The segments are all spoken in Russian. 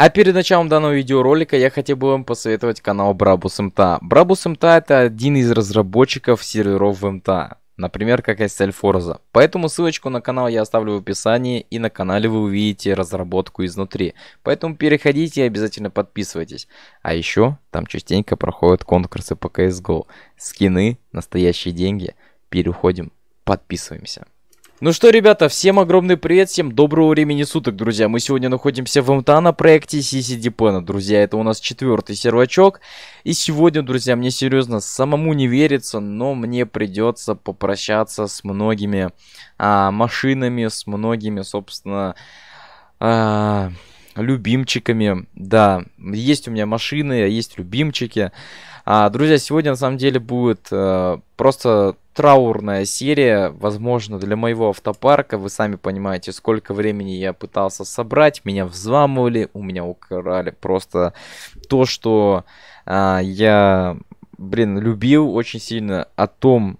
А перед началом данного видеоролика я хотел бы вам посоветовать канал Брабус MTA. Брабус MTA это один из разработчиков серверов в MTA. Например, как SL Forza. Поэтому ссылочку на канал я оставлю в описании и на канале вы увидите разработку изнутри. Поэтому переходите и обязательно подписывайтесь. А еще там частенько проходят конкурсы по CSGO. Скины, настоящие деньги. Переходим, подписываемся. Ну что, ребята, всем огромный привет, всем доброго времени суток, друзья. Мы сегодня находимся в МТА на проекте CCDPN, друзья. Это у нас четвертый сервачок. И сегодня, друзья, мне серьезно самому не верится, но мне придется попрощаться с многими а, машинами, с многими, собственно, а, любимчиками. Да, есть у меня машины, есть любимчики. А, друзья, сегодня на самом деле будет э, просто траурная серия, возможно, для моего автопарка. Вы сами понимаете, сколько времени я пытался собрать. Меня взламывали, у меня украли просто то, что э, я, блин, любил очень сильно о том,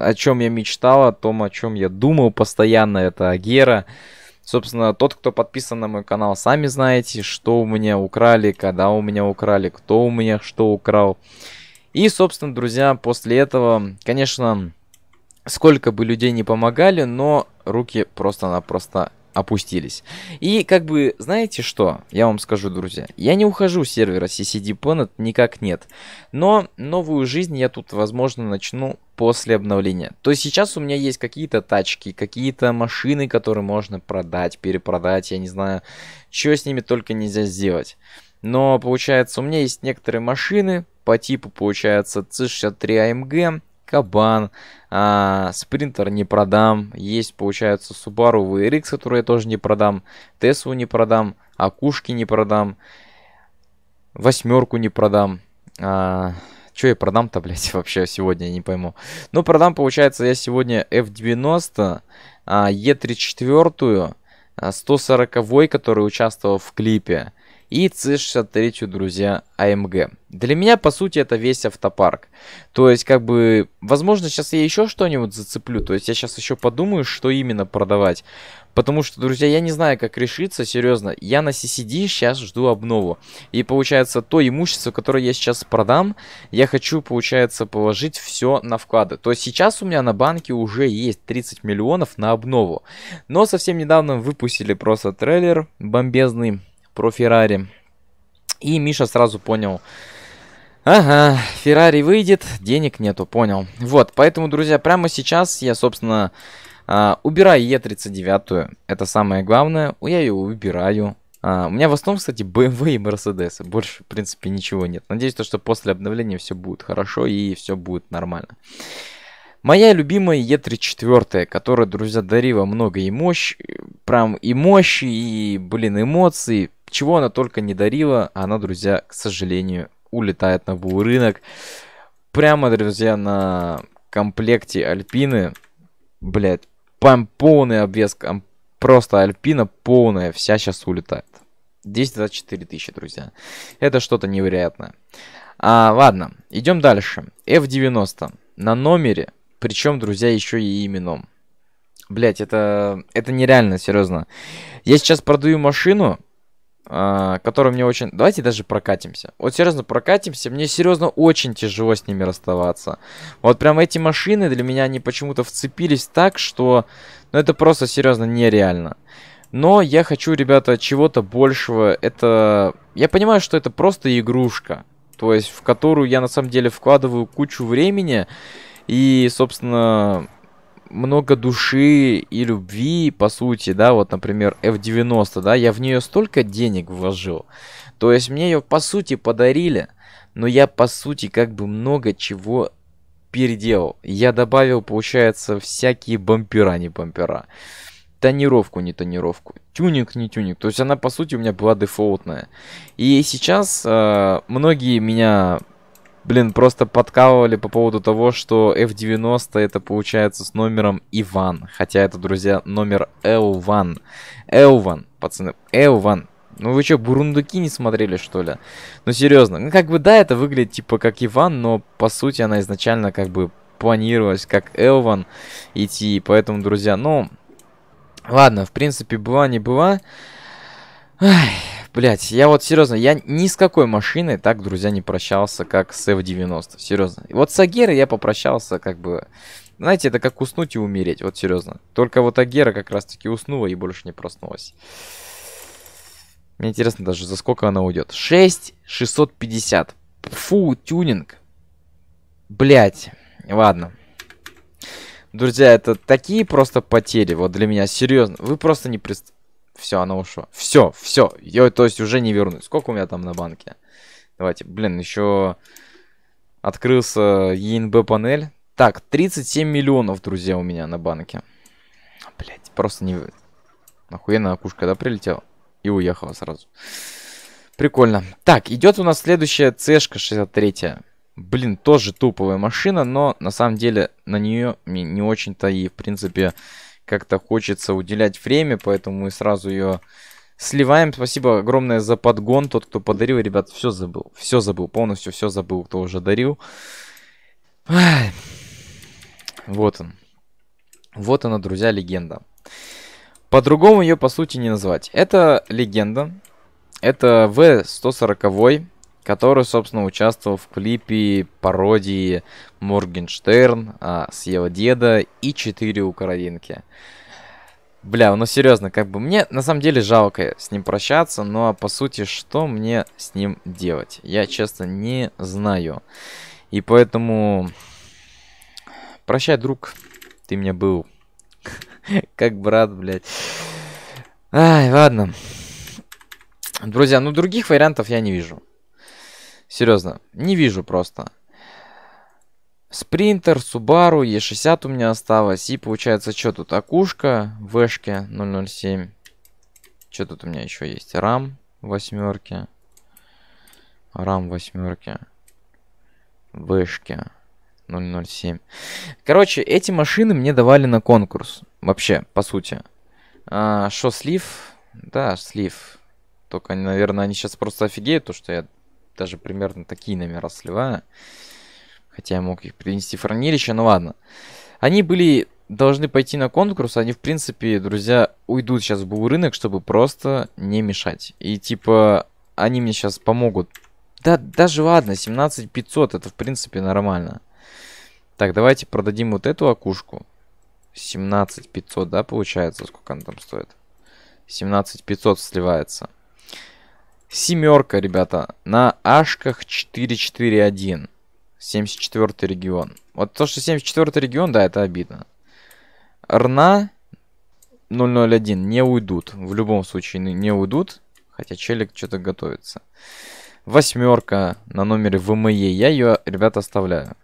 о чем я мечтал, о том, о чем я думал постоянно, это Агера. Э, Собственно, тот, кто подписан на мой канал, сами знаете, что у меня украли, когда у меня украли, кто у меня что украл. И, собственно, друзья, после этого, конечно, сколько бы людей не помогали, но руки просто-напросто опустились. И как бы, знаете что, я вам скажу, друзья, я не ухожу с сервера CCD Planet, никак нет. Но новую жизнь я тут, возможно, начну после обновления. То есть сейчас у меня есть какие-то тачки, какие-то машины, которые можно продать, перепродать, я не знаю, что с ними только нельзя сделать. Но, получается, у меня есть некоторые машины по типу, получается, C63 AMG, Кабан, а, Спринтер не продам. Есть, получается, Subaru VRX, который я тоже не продам. Tesla не продам, Акушки не продам. Восьмерку не продам. А, что я продам-то, блядь, вообще сегодня, я не пойму. Ну, продам, получается, я сегодня F90, Е34, 140 который участвовал в клипе и C63, друзья, AMG. А Для меня, по сути, это весь автопарк. То есть, как бы, возможно, сейчас я еще что-нибудь зацеплю. То есть, я сейчас еще подумаю, что именно продавать. Потому что, друзья, я не знаю, как решиться, серьезно. Я на CCD сейчас жду обнову. И, получается, то имущество, которое я сейчас продам, я хочу, получается, положить все на вклады. То есть, сейчас у меня на банке уже есть 30 миллионов на обнову. Но совсем недавно выпустили просто трейлер бомбезный про Феррари. И Миша сразу понял, Ага, Феррари выйдет, денег нету, понял. Вот, поэтому, друзья, прямо сейчас я, собственно, а, убираю Е39. Это самое главное. Я ее убираю. А, у меня в основном, кстати, BMW эм и Mercedes. Больше, в принципе, ничего нет. Надеюсь, то, что после обновления все будет хорошо и все будет нормально. Моя любимая Е34, которая, друзья, дарила много и мощь. Прям и мощи и, блин, эмоций чего она только не дарила, а она, друзья, к сожалению, улетает на бу рынок. Прямо, друзья, на комплекте Альпины, блядь, полный обвес, просто Альпина полная, вся сейчас улетает. 10-24 тысячи, друзья. Это что-то невероятное. А, ладно, идем дальше. F90 на номере, причем, друзья, еще и именом. Блять, это, это нереально, серьезно. Я сейчас продаю машину, а, который мне очень... Давайте даже прокатимся. Вот серьезно, прокатимся. Мне серьезно очень тяжело с ними расставаться. Вот прям эти машины для меня, они почему-то вцепились так, что... Ну это просто серьезно нереально. Но я хочу, ребята, чего-то большего. Это... Я понимаю, что это просто игрушка. То есть, в которую я на самом деле вкладываю кучу времени. И, собственно, много души и любви, по сути, да, вот, например, F90, да, я в нее столько денег вложил. То есть мне ее, по сути, подарили, но я, по сути, как бы много чего переделал. Я добавил, получается, всякие бампера, не бампера. Тонировку, не тонировку. Тюнинг, не тюнинг. То есть она, по сути, у меня была дефолтная. И сейчас э, многие меня Блин, просто подкалывали по поводу того, что F90 это получается с номером Иван. Хотя это, друзья, номер Элван. Элван, пацаны, Элван. Ну вы что, бурундуки не смотрели, что ли? Ну серьезно, ну как бы да, это выглядит типа как Иван, но по сути она изначально как бы планировалась как Элван идти. Поэтому, друзья, ну... Ладно, в принципе, была не была. Ай, Блять, я вот серьезно, я ни с какой машиной так, друзья, не прощался, как с F90. Серьезно. Вот с Агерой я попрощался, как бы... Знаете, это как уснуть и умереть, вот серьезно. Только вот Агера как раз-таки уснула и больше не проснулась. Мне интересно даже, за сколько она уйдет. 6 650. Фу, тюнинг. Блять. Ладно. Друзья, это такие просто потери, вот для меня, серьезно. Вы просто не представляете. Все, оно ушло. Все, все. Я, то есть, уже не вернусь. Сколько у меня там на банке? Давайте, блин, еще открылся ЕНБ панель. Так, 37 миллионов, друзья, у меня на банке. Блять, просто не... Охуенная окушка, да, прилетела? И уехала сразу. Прикольно. Так, идет у нас следующая Цешка 63. Блин, тоже туповая машина, но на самом деле на нее не очень-то и, в принципе, как-то хочется уделять время, поэтому мы сразу ее сливаем. Спасибо огромное за подгон. Тот, кто подарил, ребят, все забыл. Все забыл, полностью все забыл, кто уже дарил. Вот он. Вот она, друзья, легенда. По-другому ее, по сути, не назвать. Это легенда. Это В-140 который, собственно, участвовал в клипе пародии Моргенштерн а, с его деда и четыре украинки. Бля, ну серьезно, как бы мне на самом деле жалко с ним прощаться, но по сути, что мне с ним делать? Я, честно, не знаю. И поэтому... Прощай, друг, ты мне был. Как брат, блядь. Ай, ладно. Друзья, ну других вариантов я не вижу. Серьезно, не вижу просто. Спринтер, Subaru, Е 60 у меня осталось. И получается, что тут? Акушка, Вешке 007. Что тут у меня еще есть? рам восьмерки. рам восьмерки. Вешке 007. Короче, эти машины мне давали на конкурс. Вообще, по сути. А, слив? Да, слив. Только, наверное, они сейчас просто офигеют, то, что я даже примерно такие номера сливаю. Хотя я мог их принести в хранилище, но ну ладно. Они были должны пойти на конкурс, они, в принципе, друзья, уйдут сейчас в был рынок, чтобы просто не мешать. И, типа, они мне сейчас помогут. Да, даже ладно, 17 500, это, в принципе, нормально. Так, давайте продадим вот эту окушку. 17 500, да, получается, сколько она там стоит? 17 500 сливается. Семерка, ребята. На Ашках 441. 74 регион. Вот то, что 74 регион, да, это обидно. Рна 001 не уйдут. В любом случае не уйдут. Хотя челик что-то готовится. Восьмерка на номере ВМЕ. Я ее, ребята, оставляю.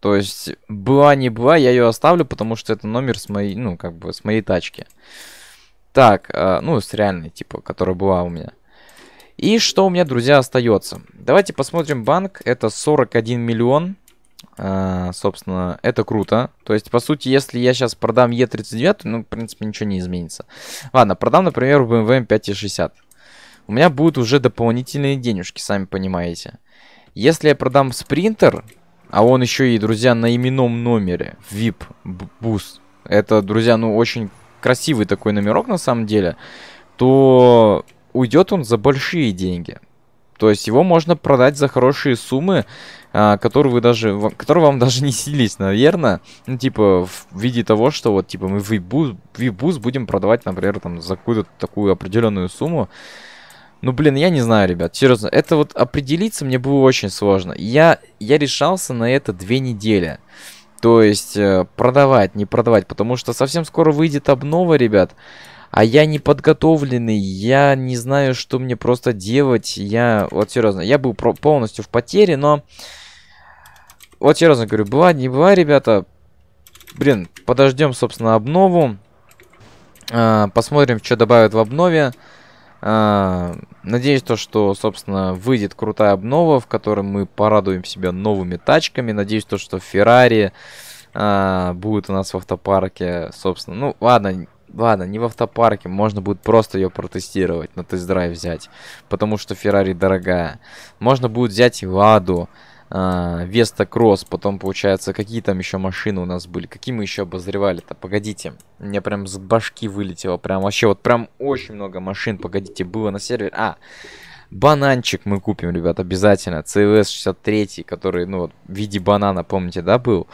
То есть, была не была, я ее оставлю, потому что это номер с моей, ну, как бы, с моей тачки. Так, э, ну, с реальной, типа, которая была у меня. И что у меня, друзья, остается? Давайте посмотрим банк. Это 41 миллион. А, собственно, это круто. То есть, по сути, если я сейчас продам Е39, ну, в принципе, ничего не изменится. Ладно, продам, например, BMW M560. Эм у меня будут уже дополнительные денежки, сами понимаете. Если я продам спринтер, а он еще и, друзья, на именном номере, VIP Boost, это, друзья, ну, очень красивый такой номерок на самом деле, то уйдет он за большие деньги. То есть его можно продать за хорошие суммы, а, которые вы даже, которые вам даже не снились, наверное. Ну, типа, в виде того, что вот, типа, мы вибуз, вибуз будем продавать, например, там, за какую-то такую определенную сумму. Ну, блин, я не знаю, ребят, серьезно. Это вот определиться мне было очень сложно. Я, я решался на это две недели. То есть, э, продавать, не продавать, потому что совсем скоро выйдет обнова, ребят. А я не подготовленный, я не знаю, что мне просто делать. Я, вот серьезно, я был полностью в потере, но... Вот серьезно говорю, была, не была, ребята. Блин, подождем, собственно, обнову. А, посмотрим, что добавят в обнове. А, надеюсь, то, что, собственно, выйдет крутая обнова, в которой мы порадуем себя новыми тачками. Надеюсь, то, что Феррари а, будет у нас в автопарке, собственно. Ну, ладно, Ладно, не в автопарке, можно будет просто ее протестировать, на тест-драйв взять, потому что Феррари дорогая. Можно будет взять Ладу, а, Веста Кросс, потом, получается, какие там еще машины у нас были, какие мы еще обозревали-то, погодите, мне прям с башки вылетело, прям вообще, вот прям очень много машин, погодите, было на сервере, а, Бананчик мы купим, ребят, обязательно. CVS 63, который, ну, вот, в виде банана, помните, да, был?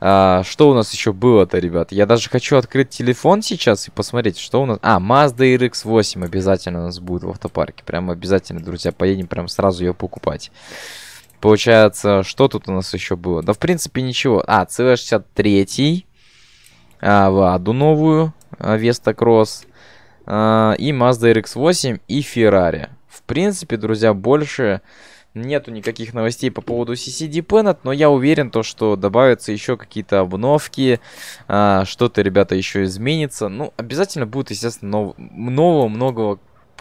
А, что у нас еще было-то, ребят? Я даже хочу открыть телефон сейчас и посмотреть, что у нас... А, Mazda RX-8 обязательно у нас будет в автопарке. Прям обязательно, друзья, поедем прям сразу ее покупать. Получается, что тут у нас еще было? Да, в принципе, ничего. А, CVS 63. А, Ладу новую. А, Веста Кросс. А, и Mazda RX-8 и Ferrari. В принципе, друзья, больше нету никаких новостей по поводу CCD Planet, но я уверен, то, что добавятся еще какие-то обновки, а, что-то, ребята, еще изменится. Ну, обязательно будет, естественно, нового много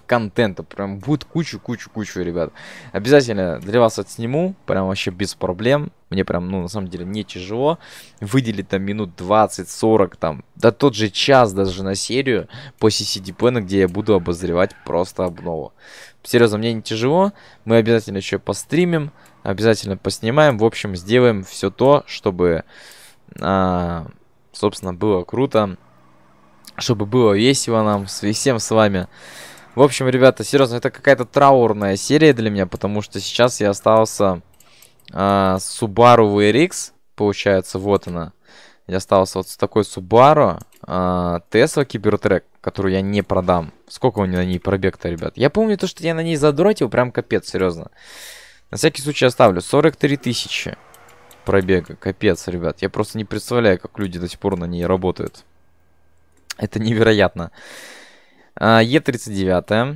контента. Прям будет кучу-кучу-кучу, ребят. Обязательно для вас отсниму, прям вообще без проблем. Мне прям, ну, на самом деле, не тяжело выделить там минут 20-40, там, да тот же час даже на серию по CCDPN, где я буду обозревать просто обнову. Серьезно, мне не тяжело. Мы обязательно еще постримим, обязательно поснимаем. В общем, сделаем все то, чтобы, а, собственно, было круто чтобы было весело нам всем с вами. В общем, ребята, серьезно, это какая-то траурная серия для меня, потому что сейчас я остался э, с Subaru VRX, получается, вот она. Я остался вот с такой Subaru, э, Tesla Cybertruck, которую я не продам. Сколько у меня на ней пробег-то, ребят? Я помню то, что я на ней задротил, прям капец, серьезно. На всякий случай оставлю. 43 тысячи пробега. Капец, ребят. Я просто не представляю, как люди до сих пор на ней работают. Это невероятно. А, Е39.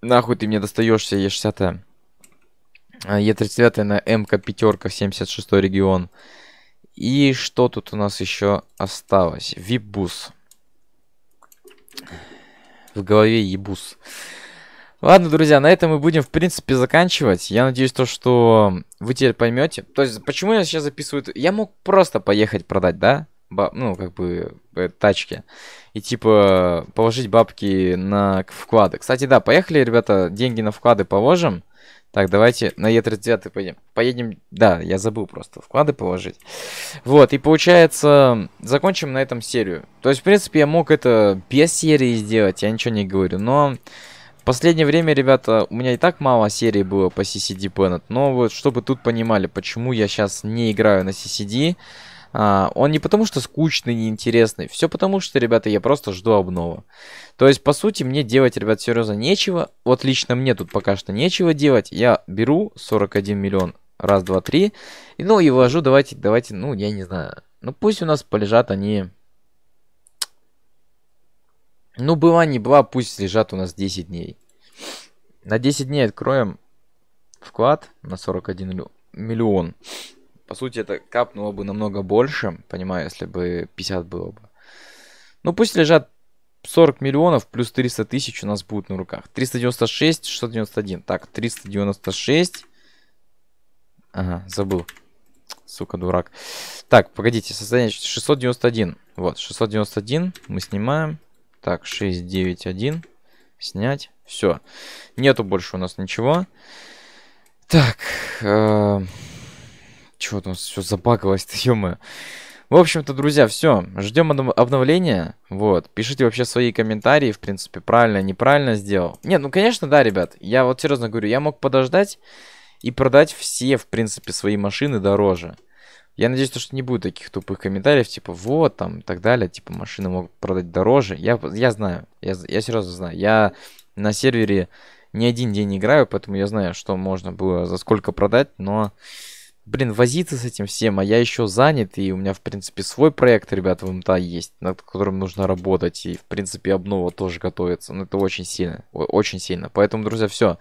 Нахуй ты мне достаешься, Е60. А, Е39 на МК пятерка, 76 регион. И что тут у нас еще осталось? Випбус. В голове ебус. Ладно, друзья, на этом мы будем, в принципе, заканчивать. Я надеюсь, то, что вы теперь поймете. То есть, почему я сейчас записываю... Я мог просто поехать продать, да? баб, ну, как бы, э, тачки. И, типа, положить бабки на вклады. Кстати, да, поехали, ребята, деньги на вклады положим. Так, давайте на Е39 поедем. Поедем, да, я забыл просто вклады положить. Вот, и получается, закончим на этом серию. То есть, в принципе, я мог это без серии сделать, я ничего не говорю, но... В последнее время, ребята, у меня и так мало серий было по CCD Planet, но вот чтобы тут понимали, почему я сейчас не играю на CCD, а, он не потому что скучный, неинтересный, все потому что, ребята, я просто жду обнова. То есть, по сути, мне делать, ребят, серьезно нечего. Вот лично мне тут пока что нечего делать. Я беру 41 миллион, раз, два, три, и, ну, и вложу, давайте, давайте, ну, я не знаю, ну, пусть у нас полежат они... Ну, была не была, пусть лежат у нас 10 дней. На 10 дней откроем вклад на 41 миллион. По сути, это капнуло бы намного больше, понимаю, если бы 50 было бы. Ну, пусть лежат 40 миллионов плюс 300 тысяч у нас будет на руках. 396, 691. Так, 396. Ага, забыл. Сука, дурак. Так, погодите, состояние 691. Вот, 691 мы снимаем. Так, 691. Снять. Все. Нету больше у нас ничего. Так. Э -э чего там все забаговалось то ё В общем-то, друзья, все. Ждем обновления. Вот. Пишите вообще свои комментарии, в принципе, правильно, неправильно сделал. Нет, ну, конечно, да, ребят. Я вот серьезно говорю, я мог подождать и продать все, в принципе, свои машины дороже. Я надеюсь, что не будет таких тупых комментариев, типа, вот, там, и так далее, типа, машины могут продать дороже. Я, я знаю, я, я серьезно знаю. Я на сервере не один день играю, поэтому я знаю, что можно было за сколько продать, но блин, возиться с этим всем, а я еще занят, и у меня, в принципе, свой проект, ребят, в МТА есть, над которым нужно работать, и, в принципе, обнова тоже готовится, но ну, это очень сильно, очень сильно. Поэтому, друзья, все.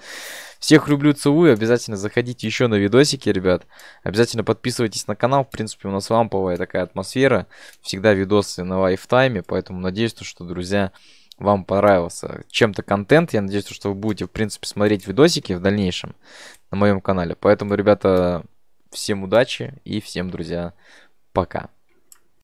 Всех люблю, целую, обязательно заходите еще на видосики, ребят, обязательно подписывайтесь на канал, в принципе, у нас ламповая такая атмосфера, всегда видосы на лайфтайме, поэтому надеюсь, что, друзья, вам понравился чем-то контент. Я надеюсь, что вы будете, в принципе, смотреть видосики в дальнейшем на моем канале. Поэтому, ребята, Всем удачи и всем, друзья, пока.